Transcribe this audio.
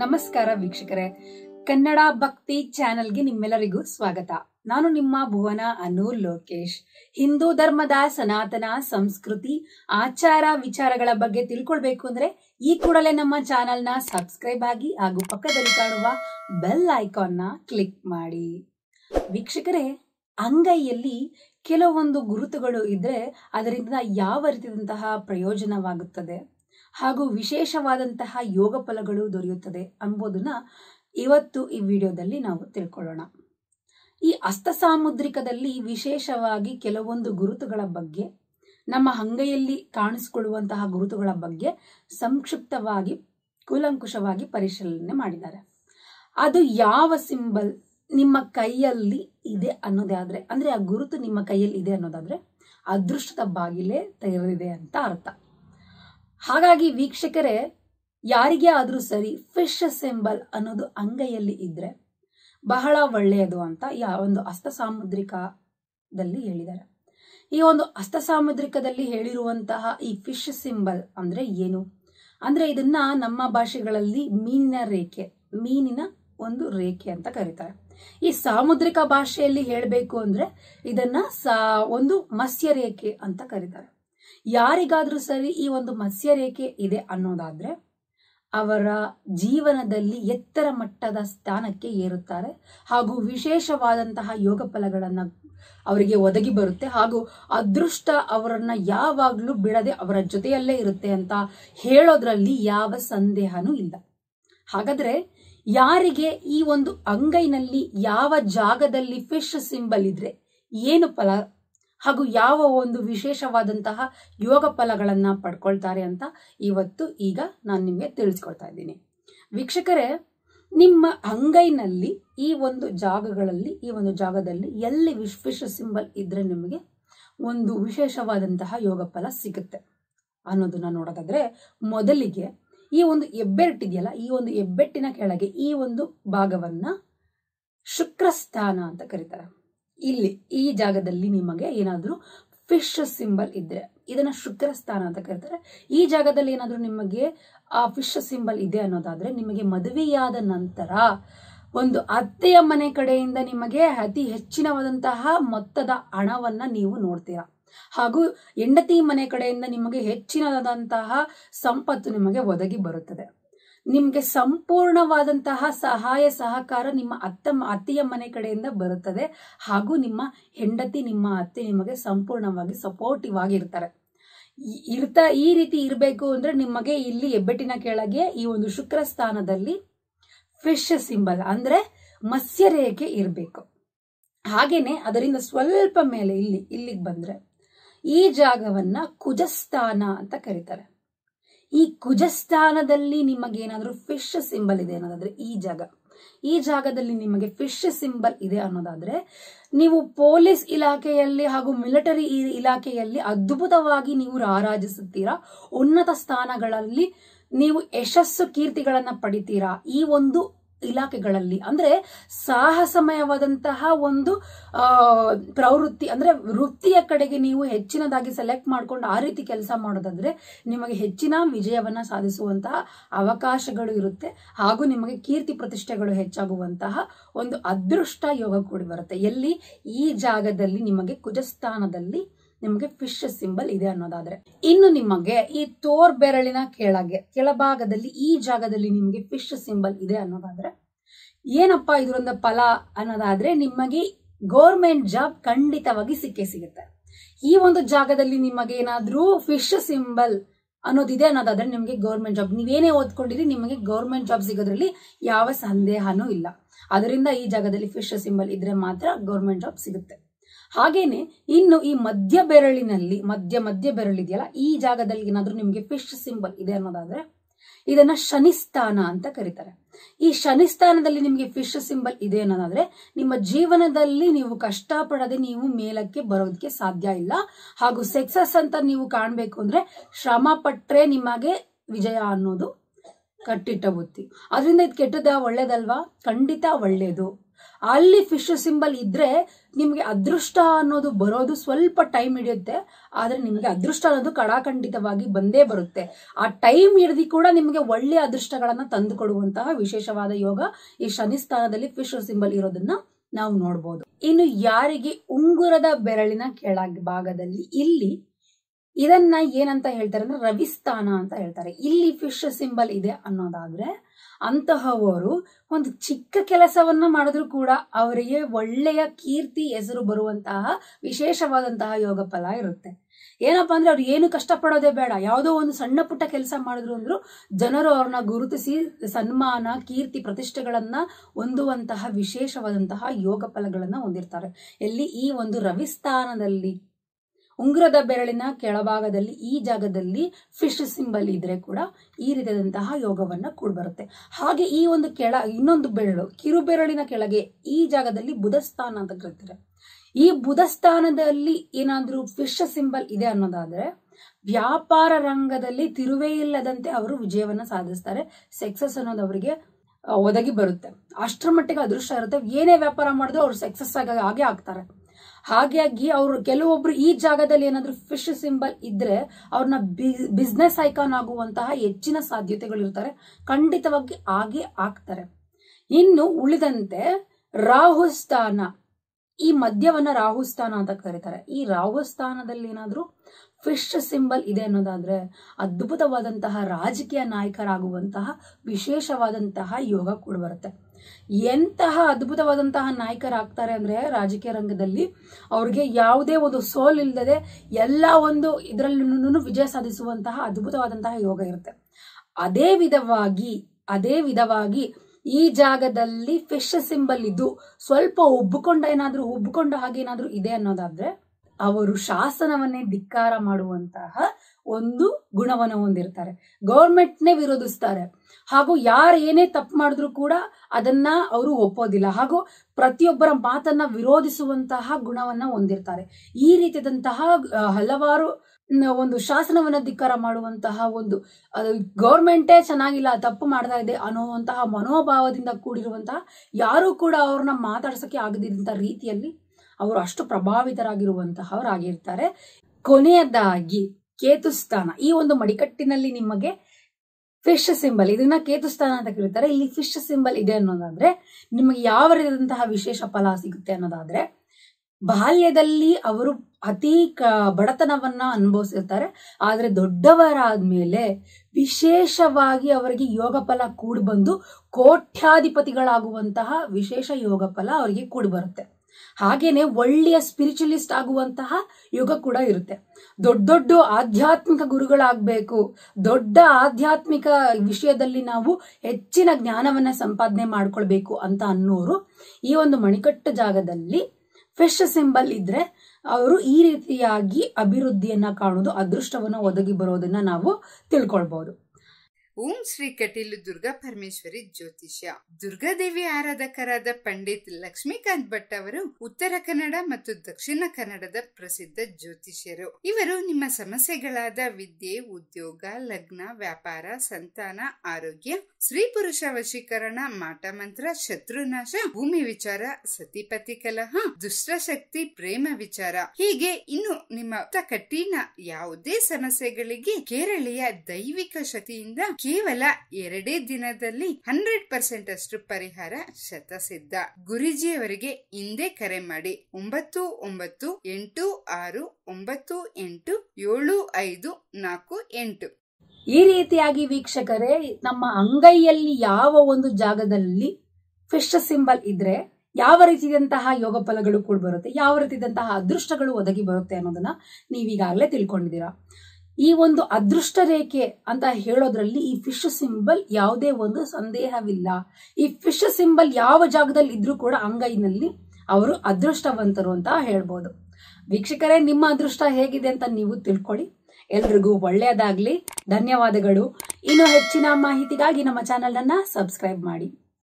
ನಮಸ್ಕಾರ ವೀಕ್ಷಕರೇ ಕನ್ನಡ ಭಕ್ತಿ ಚಾನೆಲ್ಗೆ ನಿಮ್ಮೆಲ್ಲರಿಗೂ ಸ್ವಾಗತ ನಾನು ನಿಮ್ಮ ಭುವನ ಅನೂಲ್ ಲೋಕೇಶ್ ಹಿಂದೂ ಧರ್ಮದ ಸನಾತನ ಸಂಸ್ಕೃತಿ ಆಚಾರ ವಿಚಾರಗಳ ಬಗ್ಗೆ ತಿಳ್ಕೊಳ್ಬೇಕು ಅಂದ್ರೆ ಈ ಕೂಡಲೇ ನಮ್ಮ ಚಾನೆಲ್ನ ಸಬ್ಸ್ಕ್ರೈಬ್ ಆಗಿ ಹಾಗೂ ಪಕ್ಕದಲ್ಲಿ ಕಾಣುವ ಬೆಲ್ ಐಕಾನ್ ನ ಕ್ಲಿಕ್ ಮಾಡಿ ವೀಕ್ಷಕರೇ ಅಂಗೈಯಲ್ಲಿ ಕೆಲವೊಂದು ಗುರುತುಗಳು ಇದ್ರೆ ಅದರಿಂದ ಯಾವ ರೀತಿಯಂತಹ ಪ್ರಯೋಜನವಾಗುತ್ತದೆ ಹಾಗೂ ವಿಶೇಷವಾದಂತಹ ಯೋಗ ಫಲಗಳು ದೊರೆಯುತ್ತದೆ ಎಂಬುದನ್ನ ಇವತ್ತು ಈ ವಿಡಿಯೋದಲ್ಲಿ ನಾವು ತಿಳ್ಕೊಳ್ಳೋಣ ಈ ಅಸ್ತಸಾಮುದ್ರಿಕದಲ್ಲಿ ಸಾಮುದ್ರಿಕದಲ್ಲಿ ವಿಶೇಷವಾಗಿ ಕೆಲವೊಂದು ಗುರುತುಗಳ ಬಗ್ಗೆ ನಮ್ಮ ಅಂಗೈಯಲ್ಲಿ ಕಾಣಿಸಿಕೊಳ್ಳುವಂತಹ ಗುರುತುಗಳ ಬಗ್ಗೆ ಸಂಕ್ಷಿಪ್ತವಾಗಿ ಕೂಲಂಕುಷವಾಗಿ ಪರಿಶೀಲನೆ ಮಾಡಿದ್ದಾರೆ ಅದು ಯಾವ ಸಿಂಬಲ್ ನಿಮ್ಮ ಕೈಯಲ್ಲಿ ಇದೆ ಅನ್ನೋದಾದ್ರೆ ಅಂದ್ರೆ ಆ ಗುರುತು ನಿಮ್ಮ ಕೈಯಲ್ಲಿ ಇದೆ ಅನ್ನೋದಾದ್ರೆ ಅದೃಷ್ಟದ ಬಾಗಿಲೇ ತೆರೆದಿದೆ ಅಂತ ಅರ್ಥ ಹಾಗಾಗಿ ವೀಕ್ಷಕರೇ ಯಾರಿಗೆ ಆದರೂ ಸರಿ ಫಿಶ್ ಸಿಂಬಲ್ ಅನ್ನೋದು ಅಂಗೈಯಲ್ಲಿ ಇದ್ರೆ ಬಹಳ ಒಳ್ಳೆಯದು ಅಂತ ಈ ಒಂದು ಸಾಮುದ್ರಿಕದಲ್ಲಿ ಹೇಳಿದ್ದಾರೆ ಈ ಒಂದು ಸಾಮುದ್ರಿಕದಲ್ಲಿ ಹೇಳಿರುವಂತಹ ಈ ಫಿಶ್ ಸಿಂಬಲ್ ಅಂದ್ರೆ ಏನು ಅಂದ್ರೆ ಇದನ್ನ ನಮ್ಮ ಭಾಷೆಗಳಲ್ಲಿ ಮೀನಿನ ರೇಖೆ ಮೀನಿನ ಒಂದು ರೇಖೆ ಅಂತ ಕರೀತಾರೆ ಈ ಸಾಮುದ್ರಿಕ ಭಾಷೆಯಲ್ಲಿ ಹೇಳಬೇಕು ಅಂದ್ರೆ ಇದನ್ನ ಸಾ ಒಂದು ಮತ್ಸ್ಯ ರೇಖೆ ಅಂತ ಕರೀತಾರೆ ಯಾರಿಗಾದ್ರೂ ಸರಿ ಈ ಒಂದು ಮತ್ಸ್ಯ ರೇಖೆ ಇದೆ ಅನ್ನೋದಾದ್ರೆ ಅವರ ಜೀವನದಲ್ಲಿ ಎತ್ತರ ಮಟ್ಟದ ಸ್ಥಾನಕ್ಕೆ ಏರುತ್ತಾರೆ ಹಾಗೂ ವಿಶೇಷವಾದಂತಹ ಯೋಗ ಫಲಗಳನ್ನು ಅವರಿಗೆ ಒದಗಿ ಬರುತ್ತೆ ಹಾಗೂ ಅದೃಷ್ಟ ಅವರನ್ನ ಯಾವಾಗಲೂ ಬಿಡದೆ ಅವರ ಜೊತೆಯಲ್ಲೇ ಇರುತ್ತೆ ಅಂತ ಹೇಳೋದ್ರಲ್ಲಿ ಯಾವ ಸಂದೇಹನೂ ಇಲ್ಲ ಹಾಗಾದ್ರೆ ಯಾರಿಗೆ ಈ ಒಂದು ಅಂಗೈನಲ್ಲಿ ಯಾವ ಜಾಗದಲ್ಲಿ ಫಿಶ್ ಸಿಂಬಲ್ ಇದ್ರೆ ಏನು ಫಲ ಹಾಗೂ ಯಾವ ಒಂದು ವಿಶೇಷವಾದಂತಹ ಯೋಗ ಫಲಗಳನ್ನು ಪಡ್ಕೊಳ್ತಾರೆ ಅಂತ ಇವತ್ತು ಈಗ ನಾನು ನಿಮಗೆ ತಿಳಿಸ್ಕೊಳ್ತಾ ಇದ್ದೀನಿ ವೀಕ್ಷಕರೇ ನಿಮ್ಮ ಅಂಗೈನಲ್ಲಿ ಈ ಒಂದು ಜಾಗಗಳಲ್ಲಿ ಈ ಒಂದು ಜಾಗದಲ್ಲಿ ಎಲ್ಲಿ ವಿಶ್ ಸಿಂಬಲ್ ಇದ್ರೆ ನಿಮಗೆ ಒಂದು ವಿಶೇಷವಾದಂತಹ ಯೋಗ ಫಲ ಸಿಗುತ್ತೆ ಅನ್ನೋದನ್ನ ನೋಡೋದಾದ್ರೆ ಮೊದಲಿಗೆ ಈ ಒಂದು ಹೆಬ್ಬೆರಟ್ಟಿದೆಯಲ್ಲ ಈ ಒಂದು ಹೆಬ್ಬೆಟ್ಟಿನ ಕೆಳಗೆ ಈ ಒಂದು ಭಾಗವನ್ನ ಶುಕ್ರಸ್ಥಾನ ಅಂತ ಕರೀತಾರೆ ಇಲ್ಲಿ ಈ ಜಾಗದಲ್ಲಿ ನಿಮಗೆ ಏನಾದರೂ ಫಿಶ್ ಸಿಂಬಲ್ ಇದ್ರೆ ಇದನ್ನ ಶುಕ್ರ ಸ್ಥಾನ ಅಂತ ಕರೀತಾರೆ ಈ ಜಾಗದಲ್ಲಿ ಏನಾದರೂ ನಿಮಗೆ ಆ ಫಿಶ್ ಸಿಂಬಲ್ ಇದೆ ಅನ್ನೋದಾದ್ರೆ ನಿಮಗೆ ಮದುವೆಯಾದ ನಂತರ ಒಂದು ಅತ್ತೆಯ ಮನೆ ಕಡೆಯಿಂದ ನಿಮಗೆ ಅತಿ ಹೆಚ್ಚಿನವಾದಂತಹ ಮೊತ್ತದ ಹಣವನ್ನ ನೀವು ನೋಡ್ತೀರಾ ಹಾಗೂ ಹೆಂಡತಿ ಮನೆ ಕಡೆಯಿಂದ ನಿಮಗೆ ಹೆಚ್ಚಿನದಾದಂತಹ ಸಂಪತ್ತು ನಿಮಗೆ ಒದಗಿ ಬರುತ್ತದೆ ನಿಮಗೆ ಸಂಪೂರ್ಣವಾದಂತಹ ಸಹಾಯ ಸಹಕಾರ ನಿಮ್ಮ ಅತ್ತ ಅತ್ತೆಯ ಮನೆ ಕಡೆಯಿಂದ ಬರುತ್ತದೆ ಹಾಗೂ ನಿಮ್ಮ ಹೆಂಡತಿ ನಿಮ್ಮ ಅತ್ತೆ ನಿಮಗೆ ಸಂಪೂರ್ಣವಾಗಿ ಸಪೋರ್ಟಿವ್ ಆಗಿರ್ತಾರೆ ಇರ್ತಾ ಈ ರೀತಿ ಇರಬೇಕು ಅಂದ್ರೆ ನಿಮಗೆ ಇಲ್ಲಿ ಹೆಬ್ಬೆಟ್ಟಿನ ಕೆಳಗೆ ಈ ಒಂದು ಶುಕ್ರ ಸ್ಥಾನದಲ್ಲಿ ಫಿಶ್ ಸಿಂಬಲ್ ಅಂದ್ರೆ ಮತ್ಸ್ಯರೇಖೆ ಇರಬೇಕು ಹಾಗೇನೆ ಅದರಿಂದ ಸ್ವಲ್ಪ ಮೇಲೆ ಇಲ್ಲಿ ಇಲ್ಲಿಗೆ ಬಂದ್ರೆ ಈ ಜಾಗವನ್ನ ಕುಜಸ್ಥಾನ ಅಂತ ಕರೀತಾರೆ ಈ ಕುಜಸ್ಥಾನದಲ್ಲಿ ನಿಮಗೇನಾದ್ರೂ ಫಿಶ್ ಸಿಂಬಲ್ ಇದೆ ಅನ್ನೋದಾದ್ರೆ ಈ ಜಾಗ ಈ ಜಾಗದಲ್ಲಿ ನಿಮಗೆ ಫಿಶ್ ಸಿಂಬಲ್ ಇದೆ ಅನ್ನೋದಾದ್ರೆ ನೀವು ಪೊಲೀಸ್ ಇಲಾಖೆಯಲ್ಲಿ ಹಾಗೂ ಮಿಲಿಟರಿ ಇಲಾಖೆಯಲ್ಲಿ ಅದ್ಭುತವಾಗಿ ನೀವು ರಾರಾಜಿಸುತ್ತೀರಾ ಉನ್ನತ ಸ್ಥಾನಗಳಲ್ಲಿ ನೀವು ಯಶಸ್ಸು ಕೀರ್ತಿಗಳನ್ನ ಪಡಿತೀರಾ ಈ ಒಂದು ಇಲಾಖೆಗಳಲ್ಲಿ ಅಂದ್ರೆ ಸಾಹಸಮಯವಾದಂತಹ ಒಂದು ಪ್ರವೃತ್ತಿ ಅಂದ್ರೆ ವೃತ್ತಿಯ ಕಡೆಗೆ ನೀವು ಹೆಚ್ಚಿನದಾಗಿ ಸೆಲೆಕ್ಟ್ ಮಾಡ್ಕೊಂಡು ಆ ರೀತಿ ಕೆಲಸ ಮಾಡೋದಾದ್ರೆ ನಿಮಗೆ ಹೆಚ್ಚಿನ ವಿಜಯವನ್ನ ಸಾಧಿಸುವಂತಹ ಅವಕಾಶಗಳು ಇರುತ್ತೆ ಹಾಗೂ ನಿಮಗೆ ಕೀರ್ತಿ ಪ್ರತಿಷ್ಠೆಗಳು ಹೆಚ್ಚಾಗುವಂತಹ ಒಂದು ಅದೃಷ್ಟ ಯೋಗ ಕೂಡಿ ಬರುತ್ತೆ ಎಲ್ಲಿ ಈ ಜಾಗದಲ್ಲಿ ನಿಮಗೆ ಕುಜಸ್ಥಾನದಲ್ಲಿ ನಿಮಗೆ ಫಿಶ್ ಸಿಂಬಲ್ ಇದೆ ಅನ್ನೋದಾದ್ರೆ ಇನ್ನು ನಿಮಗೆ ಈ ತೋರ್ ಬೆರಳಿನ ಕೆಳಗೆ ಕೆಳಭಾಗದಲ್ಲಿ ಈ ಜಾಗದಲ್ಲಿ ನಿಮಗೆ ಫಿಶ್ ಸಿಂಬಲ್ ಇದೆ ಅನ್ನೋದಾದ್ರೆ ಏನಪ್ಪಾ ಇದ್ರೊಂದು ಫಲ ಅನ್ನೋದಾದ್ರೆ ನಿಮಗೆ ಗೌರ್ಮೆಂಟ್ ಜಾಬ್ ಖಂಡಿತವಾಗಿ ಸಿಕ್ಕೇ ಸಿಗುತ್ತೆ ಈ ಒಂದು ಜಾಗದಲ್ಲಿ ನಿಮಗೆ ಏನಾದ್ರೂ ಫಿಶ್ ಸಿಂಬಲ್ ಅನ್ನೋದಿದೆ ಅನ್ನೋದಾದ್ರೆ ನಿಮಗೆ ಗೌರ್ಮೆಂಟ್ ಜಾಬ್ ನೀವೇನೇ ಓದ್ಕೊಂಡಿರಿ ನಿಮಗೆ ಗೌರ್ಮೆಂಟ್ ಜಾಬ್ ಸಿಗೋದ್ರಲ್ಲಿ ಯಾವ ಸಂದೇಹನೂ ಇಲ್ಲ ಅದರಿಂದ ಈ ಜಾಗದಲ್ಲಿ ಫಿಶ್ ಸಿಂಬಲ್ ಇದ್ರೆ ಮಾತ್ರ ಗೌರ್ಮೆಂಟ್ ಜಾಬ್ ಸಿಗುತ್ತೆ ಹಾಗೇನೆ ಇನ್ನು ಈ ಮಧ್ಯ ಬೆರಳಿನಲ್ಲಿ ಮಧ್ಯ ಮಧ್ಯ ಬೆರಳಿದೆಯಲ್ಲ ಈ ಜಾಗದಲ್ಲಿ ಏನಾದ್ರೂ ನಿಮ್ಗೆ ಫಿಶ್ ಸಿಂಬಲ್ ಇದೆ ಅನ್ನೋದಾದ್ರೆ ಇದನ್ನ ಶನಿಸ್ಥಾನ ಅಂತ ಕರೀತಾರೆ ಈ ಶನಿಸ್ಥಾನದಲ್ಲಿ ನಿಮಗೆ ಫಿಶ್ ಸಿಂಬಲ್ ಇದೆ ಅನ್ನೋದಾದ್ರೆ ನಿಮ್ಮ ಜೀವನದಲ್ಲಿ ನೀವು ಕಷ್ಟ ನೀವು ಮೇಲಕ್ಕೆ ಬರೋದಕ್ಕೆ ಸಾಧ್ಯ ಇಲ್ಲ ಹಾಗೂ ಸಕ್ಸಸ್ ಅಂತ ನೀವು ಕಾಣ್ಬೇಕು ಅಂದ್ರೆ ಶ್ರಮ ಪಟ್ರೆ ನಿಮಗೆ ವಿಜಯ ಅನ್ನೋದು ಕಟ್ಟಿಟ್ಟ ಬುತ್ತಿ ಅದರಿಂದ ಇದು ಕೆಟ್ಟದ ಒಳ್ಳೇದಲ್ವಾ ಖಂಡಿತ ಒಳ್ಳೇದು ಅಲ್ಲಿ ಫಿಶ್ ಸಿಂಬಲ್ ಇದ್ರೆ ನಿಮ್ಗೆ ಅದೃಷ್ಟ ಅನ್ನೋದು ಬರೋದು ಸ್ವಲ್ಪ ಟೈಮ್ ಹಿಡಿಯುತ್ತೆ ಆದ್ರೆ ನಿಮ್ಗೆ ಅದೃಷ್ಟ ಅನ್ನೋದು ಕಡಾಖಂಡಿತವಾಗಿ ಬಂದೇ ಬರುತ್ತೆ ಆ ಟೈಮ್ ಹಿಡಿದು ಕೂಡ ನಿಮಗೆ ಒಳ್ಳೆ ಅದೃಷ್ಟಗಳನ್ನು ತಂದುಕೊಡುವಂತಹ ವಿಶೇಷವಾದ ಯೋಗ ಈ ಶನಿ ಸ್ಥಾನದಲ್ಲಿ ಫಿಶ್ ಸಿಂಬಲ್ ಇರೋದನ್ನ ನಾವು ನೋಡ್ಬೋದು ಇನ್ನು ಯಾರಿಗೆ ಉಂಗುರದ ಬೆರಳಿನ ಕೆಳ ಭಾಗದಲ್ಲಿ ಇಲ್ಲಿ ಇದನ್ನ ಏನಂತ ಹೇಳ್ತಾರೆ ಅಂದ್ರೆ ರವಿಸ್ಥಾನ ಅಂತ ಹೇಳ್ತಾರೆ ಇಲ್ಲಿ ಫಿಶ್ ಸಿಂಬಲ್ ಇದೆ ಅನ್ನೋದಾದ್ರೆ ಅಂತಹವರು ಒಂದು ಚಿಕ್ಕ ಕೆಲಸವನ್ನ ಮಾಡಿದ್ರು ಕೂಡ ಅವರಿಗೆ ಒಳ್ಳೆಯ ಕೀರ್ತಿ ಹೆಸರು ಬರುವಂತಹ ವಿಶೇಷವಾದಂತಹ ಯೋಗ ಫಲ ಇರುತ್ತೆ ಏನಪ್ಪಾ ಅಂದ್ರೆ ಅವ್ರು ಏನು ಕಷ್ಟಪಡೋದೇ ಬೇಡ ಯಾವುದೋ ಒಂದು ಸಣ್ಣ ಪುಟ್ಟ ಕೆಲಸ ಮಾಡಿದ್ರು ಅಂದ್ರು ಜನರು ಅವ್ರನ್ನ ಗುರುತಿಸಿ ಸನ್ಮಾನ ಕೀರ್ತಿ ಪ್ರತಿಷ್ಠೆಗಳನ್ನ ಹೊಂದುವಂತಹ ವಿಶೇಷವಾದಂತಹ ಯೋಗ ಫಲಗಳನ್ನ ಹೊಂದಿರ್ತಾರೆ ಎಲ್ಲಿ ಈ ಒಂದು ರವಿಸ್ಥಾನದಲ್ಲಿ ಉಂಗುರದ ಬೆರಳಿನ ಕೆಳಭಾಗದಲ್ಲಿ ಈ ಜಾಗದಲ್ಲಿ ಫಿಶ್ ಸಿಂಬಲ್ ಇದ್ರೆ ಕೂಡ ಈ ರೀತಿಯಾದಂತಹ ಯೋಗವನ್ನ ಬರುತ್ತೆ ಹಾಗೆ ಈ ಒಂದು ಕೆಳ ಇನ್ನೊಂದು ಬೆರಳು ಕಿರುಬೆರಳಿನ ಕೆಳಗೆ ಈ ಜಾಗದಲ್ಲಿ ಬುಧಸ್ಥಾನ ಅಂತ ಕರೀತಾರೆ ಈ ಬುಧಸ್ಥಾನದಲ್ಲಿ ಏನಾದ್ರೂ ಫಿಶ್ ಸಿಂಬಲ್ ಇದೆ ಅನ್ನೋದಾದ್ರೆ ವ್ಯಾಪಾರ ರಂಗದಲ್ಲಿ ತಿರುವೇ ಇಲ್ಲದಂತೆ ಅವರು ವಿಜಯವನ್ನ ಸಾಧಿಸ್ತಾರೆ ಸಕ್ಸಸ್ ಅನ್ನೋದು ಅವರಿಗೆ ಒದಗಿ ಬರುತ್ತೆ ಅಷ್ಟರ ಮಟ್ಟಿಗೆ ಅದೃಷ್ಟ ಇರುತ್ತೆ ಏನೇ ವ್ಯಾಪಾರ ಮಾಡಿದ್ರು ಅವ್ರು ಸಕ್ಸಸ್ ಆಗಿ ಹಾಗೆ ಆಗ್ತಾರೆ ಹಾಗಾಗಿ ಅವರು ಕೆಲವೊಬ್ರು ಈ ಜಾಗದಲ್ಲಿ ಏನಾದ್ರು ಫಿಶ್ ಸಿಂಬಲ್ ಇದ್ರೆ ಅವ್ರನ್ನ ಬಿಸ್ನೆಸ್ ಐಕಾನ್ ಆಗುವಂತಹ ಹೆಚ್ಚಿನ ಸಾಧ್ಯತೆಗಳು ಇರ್ತಾರೆ ಖಂಡಿತವಾಗಿ ಆಗಿ ಆಗ್ತಾರೆ ಇನ್ನು ಉಳಿದಂತೆ ರಾಹುಸ್ಥಾನ ಈ ಮದ್ಯವನ್ನ ರಾಹುಸ್ಥಾನ ಅಂತ ಕರೀತಾರೆ ಈ ರಾಹುಸ್ಥಾನದಲ್ಲಿ ಏನಾದ್ರು ಫಿಶ್ ಸಿಂಬಲ್ ಇದೆ ಅನ್ನೋದಾದ್ರೆ ಅದ್ಭುತವಾದಂತಹ ರಾಜಕೀಯ ನಾಯಕರಾಗುವಂತಹ ವಿಶೇಷವಾದಂತಹ ಯೋಗ ಕೂಡ ಬರುತ್ತೆ ಎಂತಹ ಅದ್ಭುತವಾದಂತಹ ನಾಯಕರಾಗ್ತಾರೆ ಅಂದ್ರೆ ರಾಜಕೀಯ ರಂಗದಲ್ಲಿ ಅವ್ರಿಗೆ ಯಾವುದೇ ಒಂದು ಸೋಲ್ ಇಲ್ಲದೆ ಎಲ್ಲ ಒಂದು ಇದರಲ್ಲೂ ವಿಜಯ ಸಾಧಿಸುವಂತಹ ಅದ್ಭುತವಾದಂತಹ ಯೋಗ ಇರುತ್ತೆ ಅದೇ ವಿಧವಾಗಿ ಅದೇ ವಿಧವಾಗಿ ಈ ಜಾಗದಲ್ಲಿ ಫಿಶ್ ಸಿಂಬಲ್ ಇದ್ದು ಸ್ವಲ್ಪ ಉಬ್ಬಿಕೊಂಡ ಏನಾದರೂ ಉಬ್ಬಿಕೊಂಡ ಹಾಗೆ ಏನಾದರೂ ಇದೆ ಅನ್ನೋದಾದ್ರೆ ಅವರು ಶಾಸನವನ್ನೇ ಧಿಕ್ಕಾರ ಮಾಡುವಂತಹ ಒಂದು ಗುಣವನ್ನು ಹೊಂದಿರ್ತಾರೆ ಗೌರ್ಮೆಂಟ್ನೇ ವಿರೋಧಿಸ್ತಾರೆ ಹಾಗೂ ಯಾರು ಏನೇ ತಪ್ಪು ಮಾಡಿದ್ರು ಕೂಡ ಅದನ್ನ ಅವರು ಒಪ್ಪೋದಿಲ್ಲ ಹಾಗೂ ಪ್ರತಿಯೊಬ್ಬರ ಮಾತನ್ನ ವಿರೋಧಿಸುವಂತಹ ಗುಣವನ್ನ ಹೊಂದಿರ್ತಾರೆ ಈ ರೀತಿಯಾದಂತಹ ಹಲವಾರು ಒಂದು ಶಾಸನವನ್ನ ಧಿಕ್ಕಾರ ಮಾಡುವಂತಹ ಒಂದು ಗೌರ್ಮೆಂಟೇ ಚೆನ್ನಾಗಿಲ್ಲ ತಪ್ಪು ಮಾಡ್ತಾ ಇದೆ ಅನ್ನುವಂತಹ ಮನೋಭಾವದಿಂದ ಕೂಡಿರುವಂತಹ ಯಾರು ಕೂಡ ಅವ್ರನ್ನ ಮಾತಾಡ್ಸಕ್ಕೆ ಆಗದಿದ್ದಂಥ ರೀತಿಯಲ್ಲಿ ಅವರು ಅಷ್ಟು ಪ್ರಭಾವಿತರಾಗಿರುವಂತಹವರಾಗಿರ್ತಾರೆ ಕೊನೆಯದಾಗಿ ಕೇತುಸ್ಥಾನ ಈ ಒಂದು ಮಡಿಕಟ್ಟಿನಲ್ಲಿ ನಿಮಗೆ ಫಿಶ್ ಸಿಂಬಲ್ ಇದನ್ನ ಕೇತುಸ್ಥಾನ ಅಂತ ಕರೀತಾರೆ ಇಲ್ಲಿ ಫಿಶ್ ಸಿಂಬಲ್ ಇದೆ ಅನ್ನೋದಾದ್ರೆ ನಿಮಗೆ ಯಾವ ರೀತಿಯಂತಹ ವಿಶೇಷ ಫಲ ಸಿಗುತ್ತೆ ಅನ್ನೋದಾದ್ರೆ ಬಾಲ್ಯದಲ್ಲಿ ಅವರು ಅತಿ ಬಡತನವನ್ನ ಅನುಭವಿಸಿರ್ತಾರೆ ಆದ್ರೆ ಮೇಲೆ ವಿಶೇಷವಾಗಿ ಅವರಿಗೆ ಯೋಗ ಫಲ ಕೂಡ ಬಂದು ಕೋಟ್ಯಾಧಿಪತಿಗಳಾಗುವಂತಹ ವಿಶೇಷ ಯೋಗ ಫಲ ಅವರಿಗೆ ಕೂಡಿ ಬರುತ್ತೆ ಹಾಗೇನೆ ಒಳ್ಳೆಯ ಸ್ಪಿರಿಚುಲಿಸ್ಟ್ ಆಗುವಂತಹ ಯುಗ ಕೂಡ ಇರುತ್ತೆ ದೊಡ್ಡ ದೊಡ್ಡ ಆಧ್ಯಾತ್ಮಿಕ ಗುರುಗಳಾಗಬೇಕು ದೊಡ್ಡ ಆಧ್ಯಾತ್ಮಿಕ ವಿಷಯದಲ್ಲಿ ನಾವು ಹೆಚ್ಚಿನ ಜ್ಞಾನವನ್ನ ಸಂಪಾದನೆ ಮಾಡ್ಕೊಳ್ಬೇಕು ಅಂತ ಅನ್ನೋರು ಈ ಒಂದು ಮಣಿಕಟ್ಟು ಜಾಗದಲ್ಲಿ ಫೆಶ್ ಸಿಂಬಲ್ ಇದ್ರೆ ಅವರು ಈ ರೀತಿಯಾಗಿ ಅಭಿವೃದ್ಧಿಯನ್ನ ಕಾಣೋದು ಅದೃಷ್ಟವನ್ನು ಒದಗಿ ಬರೋದನ್ನ ನಾವು ತಿಳ್ಕೊಳ್ಬಹುದು ಓಂ ಶ್ರೀ ಕಟೀಲು ದುರ್ಗಾ ಪರಮೇಶ್ವರಿ ಜ್ಯೋತಿಷ್ಯ ದುರ್ಗಾದೇವಿ ಆರಾಧಕರಾದ ಪಂಡಿತ್ ಲಕ್ಷ್ಮೀಕಾಂತ್ ಭಟ್ ಅವರು ಉತ್ತರ ಕನ್ನಡ ಮತ್ತು ದಕ್ಷಿಣ ಕನ್ನಡದ ಪ್ರಸಿದ್ಧ ಜ್ಯೋತಿಷ್ಯರು ಇವರು ನಿಮ್ಮ ಸಮಸ್ಯೆಗಳಾದ ವಿದ್ಯೆ ಉದ್ಯೋಗ ಲಗ್ನ ವ್ಯಾಪಾರ ಸಂತಾನ ಆರೋಗ್ಯ ಸ್ತ್ರೀ ಪುರುಷ ವಶೀಕರಣ ಮಾಟಮಂತ್ರ ಶತ್ರುನಾಶ ಭೂಮಿ ವಿಚಾರ ಸತಿಪತಿ ಕಲಹ ದುಷ್ಟಶಕ್ತಿ ಪ್ರೇಮ ವಿಚಾರ ಹೀಗೆ ಇನ್ನು ನಿಮ್ಮ ಕಠಿಣ ಯಾವುದೇ ಸಮಸ್ಯೆಗಳಿಗೆ ಕೇರಳೀಯ ದೈವಿಕ ಶಕ್ತಿಯಿಂದ ಕೇವಲ ಎರಡೇ ದಿನದಲ್ಲಿ ಹಂಡ್ರೆಡ್ ಪರ್ಸೆಂಟ್ ಅಷ್ಟು ಪರಿಹಾರ ಶತಸಿದ್ಧ ಗುರುಜಿಯವರಿಗೆ ಹಿಂದೆ ಕರೆ ಮಾಡಿ ಒಂಬತ್ತು ಒಂಬತ್ತು ಎಂಟು ಆರು ಒಂಬತ್ತು ಎಂಟು ಏಳು ಐದು ನಾಲ್ಕು ಎಂಟು ಈ ರೀತಿಯಾಗಿ ವೀಕ್ಷಕರೇ ನಮ್ಮ ಅಂಗೈಯಲ್ಲಿ ಯಾವ ಒಂದು ಜಾಗದಲ್ಲಿ ಫಿಶ್ ಸಿಂಬಲ್ ಇದ್ರೆ ಯಾವ ರೀತಿಯಂತಹ ಯೋಗ ಫಲಗಳು ಕೂಡ ಬರುತ್ತೆ ಯಾವ ರೀತಿಯಂತಹ ಅದೃಷ್ಟಗಳು ಒದಗಿ ಬರುತ್ತೆ ಅನ್ನೋದನ್ನ ನೀವೀಗಾಗಲೇ ತಿಳ್ಕೊಂಡಿದ್ದೀರಾ ಈ ಒಂದು ಅದೃಷ್ಟ ರೇಖೆ ಅಂತ ಹೇಳೋದ್ರಲ್ಲಿ ಈ ಫಿಶ್ ಸಿಂಬಲ್ ಯಾವುದೇ ಒಂದು ಸಂದೇಹವಿಲ್ಲ ಈ ಫಿಶ್ ಸಿಂಬಲ್ ಯಾವ ಜಾಗದಲ್ಲಿ ಇದ್ರೂ ಕೂಡ ಅಂಗೈನಲ್ಲಿ ಅವರು ಅದೃಷ್ಟವಂತರು ಅಂತ ಹೇಳ್ಬೋದು ವೀಕ್ಷಕರೇ ನಿಮ್ಮ ಅದೃಷ್ಟ ಹೇಗಿದೆ ಅಂತ ನೀವು ತಿಳ್ಕೊಳ್ಳಿ ಎಲ್ರಿಗೂ ಒಳ್ಳೆಯದಾಗ್ಲಿ ಧನ್ಯವಾದಗಳು ಇನ್ನು ಹೆಚ್ಚಿನ ಮಾಹಿತಿಗಾಗಿ ನಮ್ಮ ಚಾನೆಲ್ ಅನ್ನ ಸಬ್ಸ್ಕ್ರೈಬ್ ಮಾಡಿ